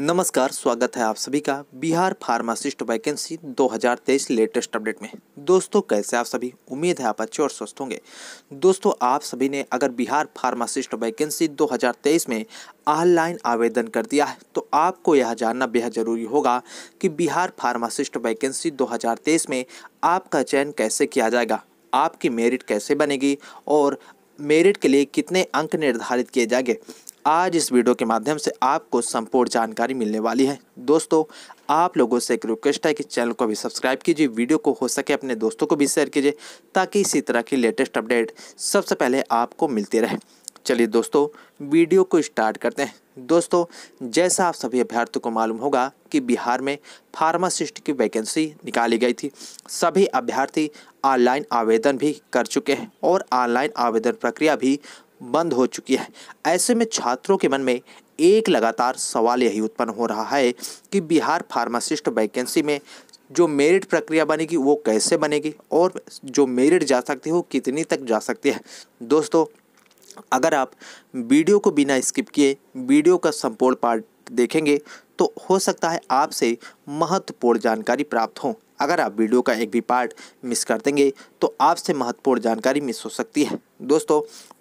नमस्कार स्वागत है आप सभी का Bihar pharmacist vacancy 2023 latest update में दोस्तों कैसे आप सभी उम्मीद है आप अच्छे और स्वस्थ होंगे दोस्तों आप सभी ने अगर बिहार फार्मासिस्ट वैकेंसी 2023 में ऑनलाइन आवेदन कर दिया है तो आपको यह जानना बेहद ज़रूरी होगा कि बिहार फार्मासिस्ट वैकेंसी दो में आपका चयन कैसे किया जाएगा आपकी मेरिट कैसे बनेगी और मेरिट के लिए कितने अंक निर्धारित किए जाएंगे आज इस वीडियो के माध्यम से आपको संपूर्ण जानकारी मिलने वाली है दोस्तों आप लोगों से एक रिक्वेस्ट है कि चैनल को भी सब्सक्राइब कीजिए वीडियो को हो सके अपने दोस्तों को भी शेयर कीजिए ताकि इसी तरह की लेटेस्ट अपडेट सबसे पहले आपको मिलती रहे चलिए दोस्तों वीडियो को स्टार्ट करते हैं दोस्तों जैसा आप सभी अभ्यर्थियों को मालूम होगा कि बिहार में फार्मासिस्ट की वैकेंसी निकाली गई थी सभी अभ्यर्थी ऑनलाइन आवेदन भी कर चुके हैं और ऑनलाइन आवेदन प्रक्रिया भी बंद हो चुकी है ऐसे में छात्रों के मन में एक लगातार सवाल यही उत्पन्न हो रहा है कि बिहार फार्मासिस्ट वैकेंसी में जो मेरिट प्रक्रिया बनेगी वो कैसे बनेगी और जो मेरिट जा सकती है वो कितनी तक जा सकती है दोस्तों अगर आप वीडियो को बिना स्किप किए वीडियो का संपूर्ण पार्ट देखेंगे तो हो सकता है आपसे महत्वपूर्ण जानकारी प्राप्त हो अगर आप वीडियो का एक भी पार्ट मिस कर देंगे तो आपसे महत्वपूर्ण जानकारी मिस हो सकती है दोस्तों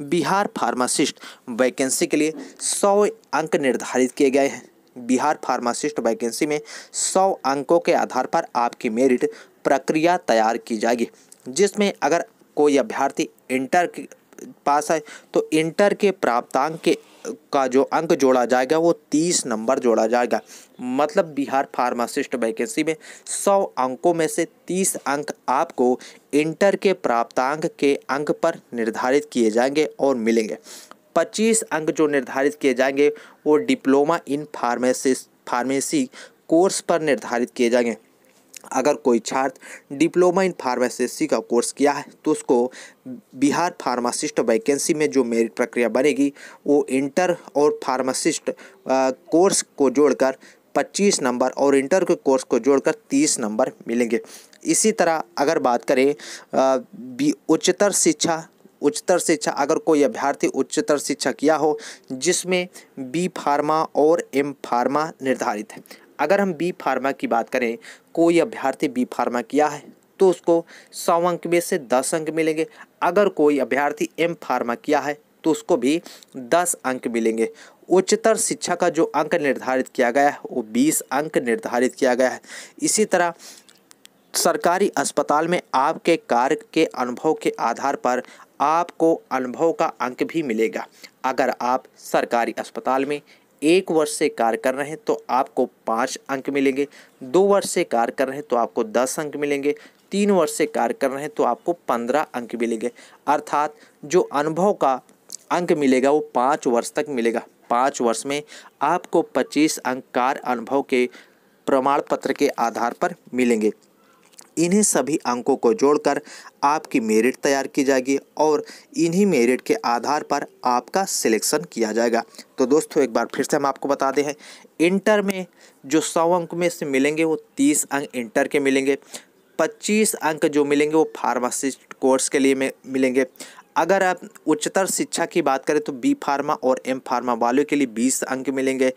बिहार फार्मासिस्ट वैकेंसी के लिए सौ अंक निर्धारित किए गए हैं बिहार फार्मासिस्ट वैकेंसी में सौ अंकों के आधार पर आपकी मेरिट प्रक्रिया तैयार की जाएगी जिसमें अगर कोई अभ्यर्थी इंटर पास आए तो इंटर के प्राप्तांक के का जो अंक जोड़ा जाएगा वो तीस नंबर जोड़ा जाएगा मतलब बिहार फार्मासिस्ट वैकेंसी में सौ अंकों में से तीस अंक आपको इंटर के प्राप्तांक के अंक पर निर्धारित किए जाएंगे और मिलेंगे पच्चीस अंक जो निर्धारित किए जाएंगे वो diploma in pharmacies pharmacy course पर निर्धारित किए जाएंगे अगर कोई छात्र डिप्लोमा इन फार्मासिस्टी का कोर्स किया है तो उसको बिहार फार्मासिस्ट वैकेंसी में जो मेरिट प्रक्रिया बनेगी वो इंटर और फार्मासिस्ट कोर्स को जोड़कर 25 नंबर और इंटर के कोर्स को जोड़कर 30 नंबर मिलेंगे इसी तरह अगर बात करें उच्चतर शिक्षा उच्चतर शिक्षा अगर कोई अभ्यर्थी उच्चतर शिक्षा किया हो जिसमें बी फार्मा और एम फार्मा निर्धारित है अगर हम बी फार्मा की बात करें कोई अभ्यर्थी बी फार्मा किया है तो उसको सौ अंक में से दस अंक मिलेंगे अगर कोई अभ्यर्थी एम फार्मा किया है तो उसको भी दस अंक मिलेंगे उच्चतर शिक्षा का जो अंक निर्धारित किया गया है वो बीस अंक निर्धारित किया गया है इसी तरह सरकारी अस्पताल में आपके कार्य के अनुभव के आधार पर आपको अनुभव का अंक भी मिलेगा अगर आप सरकारी अस्पताल में एक वर्ष से कार्य कर रहे हैं तो आपको पाँच अंक मिलेंगे दो वर्ष से कार्य कर रहे हैं तो आपको दस अंक मिलेंगे तीन वर्ष से कार्य कर रहे हैं तो आपको पंद्रह अंक मिलेंगे अर्थात जो अनुभव का अंक मिलेगा वो पाँच वर्ष तक मिलेगा पाँच वर्ष में आपको पच्चीस अंक कार्य अनुभव के प्रमाण पत्र के आधार पर मिलेंगे इन्हीं सभी अंकों को जोड़कर आपकी मेरिट तैयार की जाएगी और इन्हीं मेरिट के आधार पर आपका सिलेक्शन किया जाएगा तो दोस्तों एक बार फिर से हम आपको बता दें इंटर में जो सौ अंक में से मिलेंगे वो तीस अंक इंटर के मिलेंगे पच्चीस अंक जो मिलेंगे वो फार्मासिस्ट कोर्स के लिए मिलेंगे अगर आप उच्चतर शिक्षा की बात करें तो बी फार्मा और एम फार्मा वालों के लिए बीस अंक मिलेंगे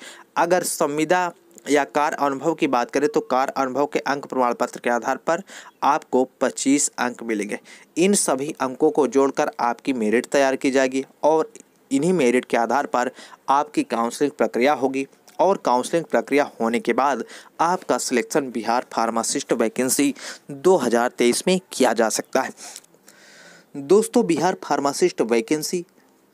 अगर संविदा या कार अनुभव की बात करें तो कार अनुभव के अंक प्रमाण पत्र के आधार पर आपको 25 अंक मिलेंगे इन सभी अंकों को जोड़कर आपकी मेरिट तैयार की जाएगी और इन्हीं मेरिट के आधार पर आपकी काउंसलिंग प्रक्रिया होगी और काउंसलिंग प्रक्रिया होने के बाद आपका सिलेक्शन बिहार फार्मासिस्ट वैकेंसी 2023 में किया जा सकता है दोस्तों बिहार फार्मासिस्ट वैकेंसी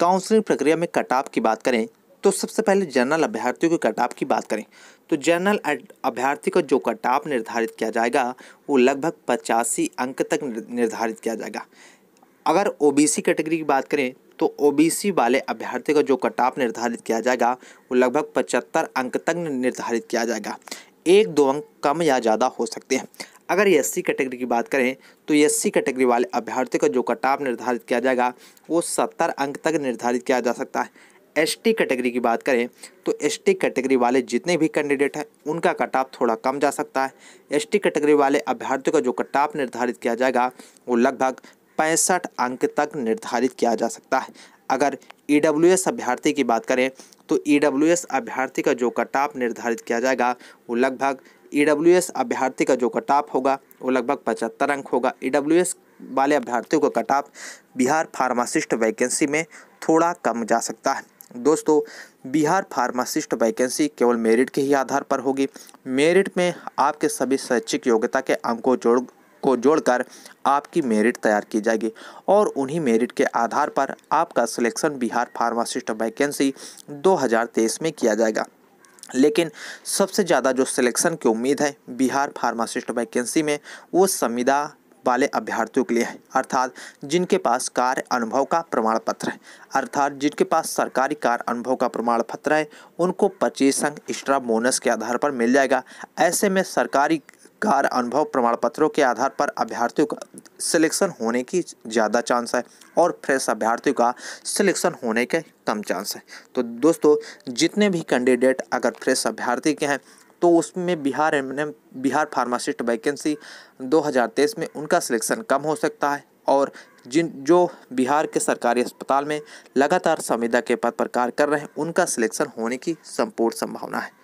काउंसलिंग प्रक्रिया में कटाप की बात करें तो सबसे पहले जनरल अभ्यर्थियों के कटाप की बात करें तो जनरल अभ्यर्थी का जो कटाप निर्धारित किया जाएगा वो लगभग पचासी अंक तक निर्धारित किया जाएगा अगर ओबीसी कैटेगरी की बात करें तो ओबीसी वाले अभ्यर्थी का जो कटाप निर्धारित किया जाएगा वो लगभग पचहत्तर अंक तक निर्धारित किया जाएगा एक दो अंक कम या ज़्यादा हो सकते हैं अगर एस सी कैटेगरी की बात करें तो एस सी कैटेगरी वाले अभ्यर्थी का जो कटाप निर्धारित किया जाएगा वो सत्तर अंक तक निर्धारित किया जा सकता है एसटी कैटेगरी की बात करें तो एसटी कैटेगरी वाले जितने भी कैंडिडेट हैं उनका कट ऑफ थोड़ा कम जा सकता है एसटी कैटेगरी वाले अभ्यर्थियों का जो कट ऑफ निर्धारित किया जाएगा वो लगभग पैंसठ अंक तक निर्धारित किया जा सकता है अगर ई e अभ्यर्थी की बात करें तो ई e अभ्यर्थी का जो कट ऑफ निर्धारित किया जाएगा वो लगभग ई e अभ्यर्थी का जो कट ऑफ होगा वो लगभग पचहत्तर अंक होगा ई वाले अभ्यर्थियों का cut off Bihar pharmacist vacancy में थोड़ा कम जा सकता है दोस्तों बिहार फार्मासिस्ट वैकेंसी केवल मेरिट के ही आधार पर होगी मेरिट में आपके सभी शैक्षिक योग्यता के अंकों जोड़ को जोड़कर आपकी मेरिट तैयार की जाएगी और उन्हीं मेरिट के आधार पर आपका सिलेक्शन बिहार फार्मासिस्ट वैकेंसी 2023 में किया जाएगा लेकिन सबसे ज़्यादा जो सिलेक्शन की उम्मीद है बिहार फार्मासिस्ट वैकेंसी में वो संविदा वाले अभ्यर्थियों के लिए है अर्थात जिनके पास कार्य अनुभव का प्रमाण पत्र है अर्थात जिनके पास सरकारी कार्य अनुभव का प्रमाण पत्र है उनको पच्चीस अंक एक्स्ट्रा बोनस के आधार पर मिल जाएगा ऐसे में सरकारी कार्य अनुभव प्रमाण पत्रों के आधार पर अभ्यर्थियों का सिलेक्शन होने की ज़्यादा चांस है और फ्रेश अभ्यर्थियों का सिलेक्शन होने के कम चांस है तो दोस्तों जितने भी कैंडिडेट अगर फ्रेश अभ्यर्थी के हैं तो उसमें Bihar M Bihar pharmacist vacancy 2023 में उनका सिलेक्शन कम हो सकता है और जिन जो बिहार के सरकारी अस्पताल में लगातार संविदा के पद पर कार्य कर रहे हैं उनका सिलेक्शन होने की संपूर्ण संभावना है